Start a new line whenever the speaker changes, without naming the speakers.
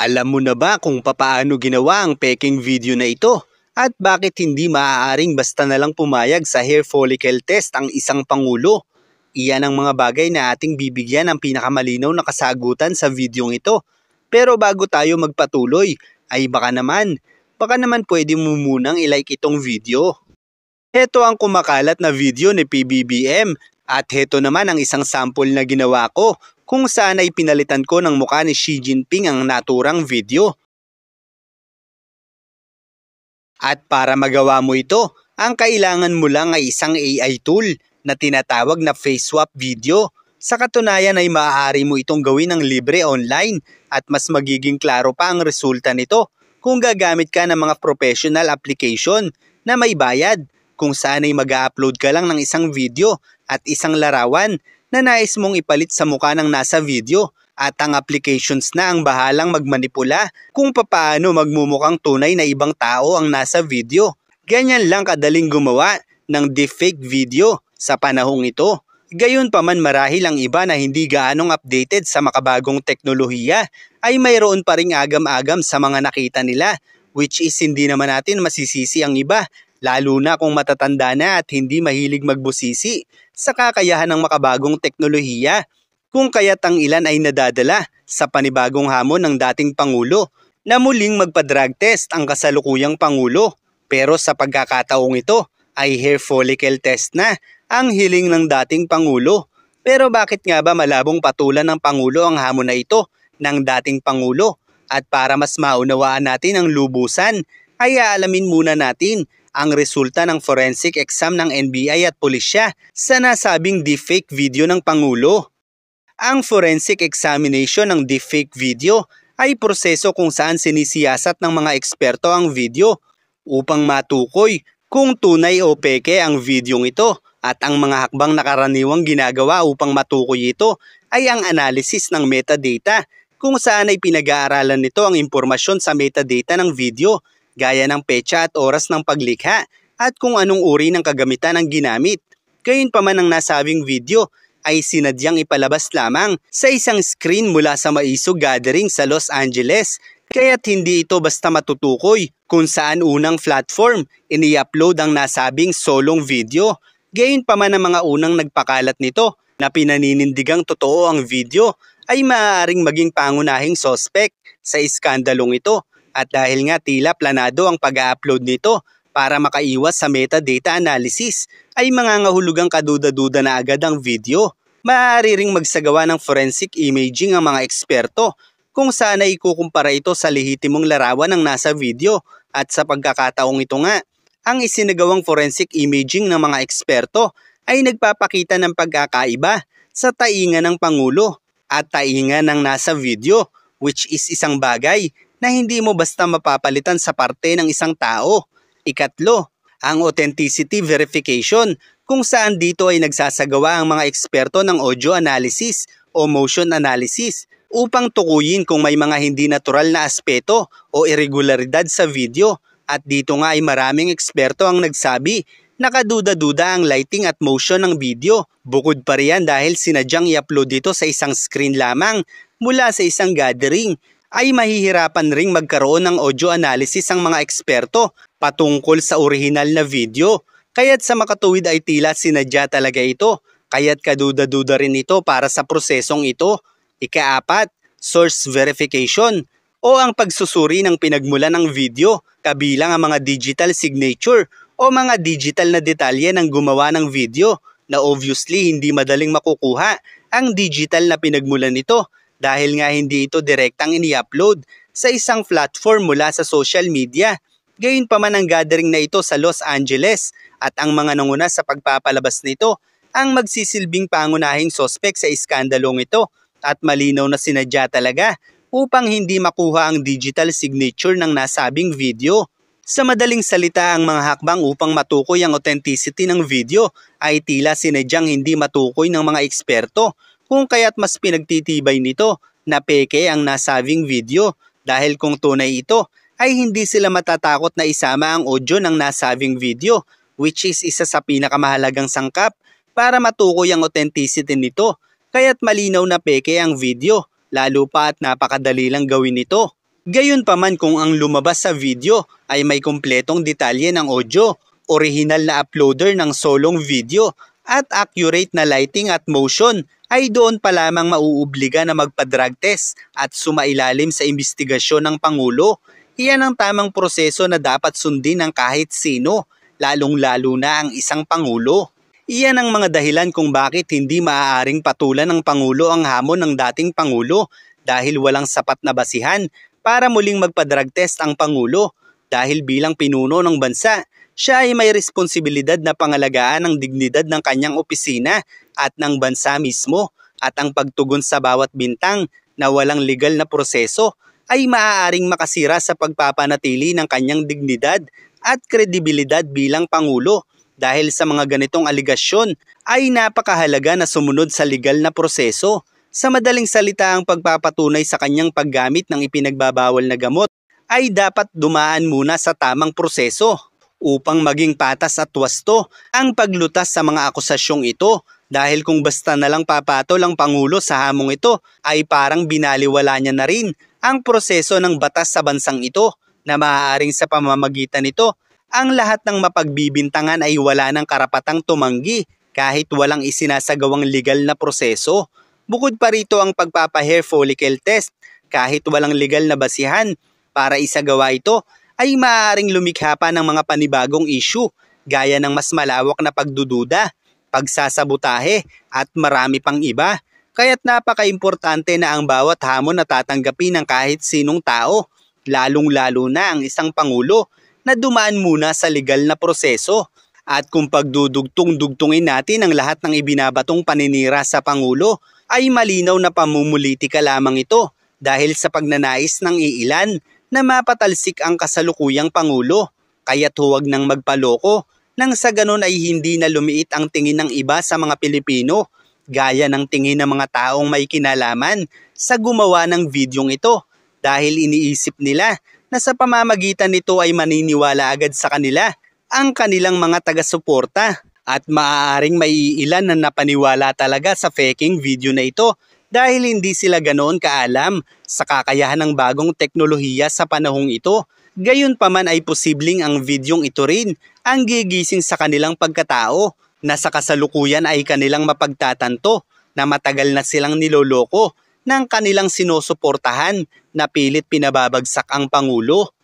Alam mo na ba kung papaano ginawa ang peking video na ito? At bakit hindi maaaring basta na lang pumayag sa hair follicle test ang isang pangulo? Iyan ang mga bagay na ating bibigyan ng pinakamalinaw na kasagutan sa videong ito. Pero bago tayo magpatuloy, ay baka naman, baka naman pwede mo munang ilike itong video. Heto ang kumakalat na video ni PBBM at heto naman ang isang sample na ginawa ko kung saan ay pinalitan ko ng mukha ni Xi Jinping ang naturang video. At para magawa mo ito, ang kailangan mo lang ay isang AI tool na tinatawag na face swap video. Sa katunayan ay maaari mo itong gawin ng libre online at mas magiging klaro pa ang resulta nito kung gagamit ka ng mga professional application na may bayad kung saan ay mag-upload ka lang ng isang video at isang larawan na nais mong ipalit sa mukha ng nasa video at ang applications na ang bahalang magmanipula kung papaano magmumukhang tunay na ibang tao ang nasa video. Ganyan lang kadaling gumawa ng deepfake video sa panahong ito. Gayon pa man marahil ang iba na hindi gaanong updated sa makabagong teknolohiya ay mayroon pa ring agam-agam sa mga nakita nila which is hindi naman natin masisisi ang iba lalo na kung matatanda na at hindi mahilig magbusisi sa kakayahan ng makabagong teknolohiya kung kaya't ang ilan ay nadadala sa panibagong hamon ng dating Pangulo na muling magpa-drug test ang kasalukuyang Pangulo. Pero sa pagkakataong ito ay hair follicle test na ang hiling ng dating Pangulo. Pero bakit nga ba malabong patulan ng Pangulo ang hamon na ito ng dating Pangulo? At para mas maunawaan natin ang lubusan, ay aalamin muna natin ang resulta ng forensic exam ng NBI at pulisya sa nasabing deepfake video ng Pangulo. Ang forensic examination ng deepfake video ay proseso kung saan sinisiyasat ng mga eksperto ang video upang matukoy kung tunay o peke ang videong ito at ang mga hakbang nakaraniwang ginagawa upang matukoy ito ay ang analysis ng metadata kung saan ay pinag-aaralan nito ang impormasyon sa metadata ng video gaya ng petsa at oras ng paglikha at kung anong uri ng kagamitan ang ginamit. Gayunpaman ang nasabing video ay sinadyang ipalabas lamang sa isang screen mula sa Maiso Gathering sa Los Angeles kaya't hindi ito basta matutukoy kung saan unang platform ini-upload ang nasabing solong video. Gayunpaman ang mga unang nagpakalat nito na pinaninindigang totoo ang video ay maaaring maging pangunahing sospek sa iskandalong ito at dahil nga tila planado ang pag-upload nito para makaiwas sa metadata analysis, ay mangangahulugang kaduda-duda na agad ang video. Maaari magsagawa ng forensic imaging ang mga eksperto kung sana ikukumpara ito sa lehitimong larawan ng nasa video at sa pagkakataong ito nga, ang isinagawang forensic imaging ng mga eksperto ay nagpapakita ng pagkakaiba sa tainga ng Pangulo at tainga ng nasa video which is isang bagay na hindi mo basta mapapalitan sa parte ng isang tao. Ikatlo, ang authenticity verification kung saan dito ay nagsasagawa ang mga eksperto ng audio analysis o motion analysis upang tukuyin kung may mga hindi natural na aspeto o irregularidad sa video at dito nga ay maraming eksperto ang nagsabi nakaduda-duda ang lighting at motion ng video. Bukod pa riyan dahil sinadyang i-upload dito sa isang screen lamang mula sa isang gathering ay mahihirapan ring magkaroon ng audio analysis ang mga eksperto patungkol sa orihinal na video. Kaya't sa makatuwid ay tila sinadya talaga ito. Kaya't kaduda-duda rin ito para sa prosesong ito. Ikaapat, source verification o ang pagsusuri ng pinagmulan ng video kabilang ang mga digital signature o mga digital na detalye ng gumawa ng video na obviously hindi madaling makukuha ang digital na pinagmulan nito dahil nga hindi ito direktang ini-upload sa isang platform mula sa social media. Gayon pa man ang gathering na ito sa Los Angeles at ang mga nanguna sa pagpapalabas nito ang magsisilbing pangunahing sospek sa iskandalong ito at malinaw na sinadya talaga upang hindi makuha ang digital signature ng nasabing video. Sa madaling salita, ang mga hakbang upang matukoy ang authenticity ng video ay tila sinadyang hindi matukoy ng mga eksperto kung kaya't mas pinagtitibay nito na peke ang nasabing video dahil kung tunay ito ay hindi sila matatakot na isama ang audio ng nasabing video which is isa sa pinakamahalagang sangkap para matukoy ang authenticity nito kaya't malinaw na peke ang video lalo pa at napakadali lang gawin ito. Gayon pa man kung ang lumabas sa video ay may kumpletong detalye ng audio, original na uploader ng solong video at accurate na lighting at motion ay doon pa lamang mauubliga na magpa-drug test at sumailalim sa imbestigasyon ng Pangulo. Iyan ang tamang proseso na dapat sundin ng kahit sino, lalong-lalo na ang isang Pangulo. Iyan ang mga dahilan kung bakit hindi maaaring patulan ng Pangulo ang hamon ng dating Pangulo dahil walang sapat na basihan para muling magpa-drug test ang Pangulo dahil bilang pinuno ng bansa siya ay may responsibilidad na pangalagaan ang dignidad ng kanyang opisina at ng bansa mismo at ang pagtugon sa bawat bintang na walang legal na proseso ay maaaring makasira sa pagpapanatili ng kanyang dignidad at kredibilidad bilang Pangulo dahil sa mga ganitong aligasyon ay napakahalaga na sumunod sa legal na proseso. Sa madaling salita ang pagpapatunay sa kanyang paggamit ng ipinagbabawal na gamot ay dapat dumaan muna sa tamang proseso upang maging patas at wasto ang paglutas sa mga akusasyong ito dahil kung basta na lang papatol ang Pangulo sa hamong ito ay parang binaliwala niya na rin ang proseso ng batas sa bansang ito na maaaring sa pamamagitan nito ang lahat ng mapagbibintangan ay wala ng karapatang tumanggi kahit walang isinasagawang legal na proseso. Bukod pa rito ang pagpapa-hair follicle test kahit walang legal na basihan para isagawa ito ay maaaring lumikha pa ng mga panibagong isyu gaya ng mas malawak na pagdududa, pagsasabotahe at marami pang iba. Kaya't napaka-importante na ang bawat hamon na tatanggapin ng kahit sinong tao, lalong-lalo na ang isang pangulo na dumaan muna sa legal na proseso. At kung pagdudugtong-dugtungin natin ang lahat ng ibinabatong paninira sa Pangulo, ay malinaw na pamumulitika lamang ito dahil sa pagnanais ng iilan na mapatalsik ang kasalukuyang Pangulo. Kaya huwag nang magpaloko nang sa ganun ay hindi na lumiit ang tingin ng iba sa mga Pilipino gaya ng tingin ng mga taong may kinalaman sa gumawa ng videong ito dahil iniisip nila na sa pamamagitan nito ay maniniwala agad sa kanila ang kanilang mga taga-suporta at maaaring may ilan na napaniwala talaga sa faking video na ito dahil hindi sila ganoon kaalam sa kakayahan ng bagong teknolohiya sa panahong ito. Gayon pa man ay posibleng ang videong ito rin ang gigising sa kanilang pagkatao na sa kasalukuyan ay kanilang mapagtatanto na matagal na silang niloloko ng kanilang sinusuportahan na pilit pinababagsak ang Pangulo.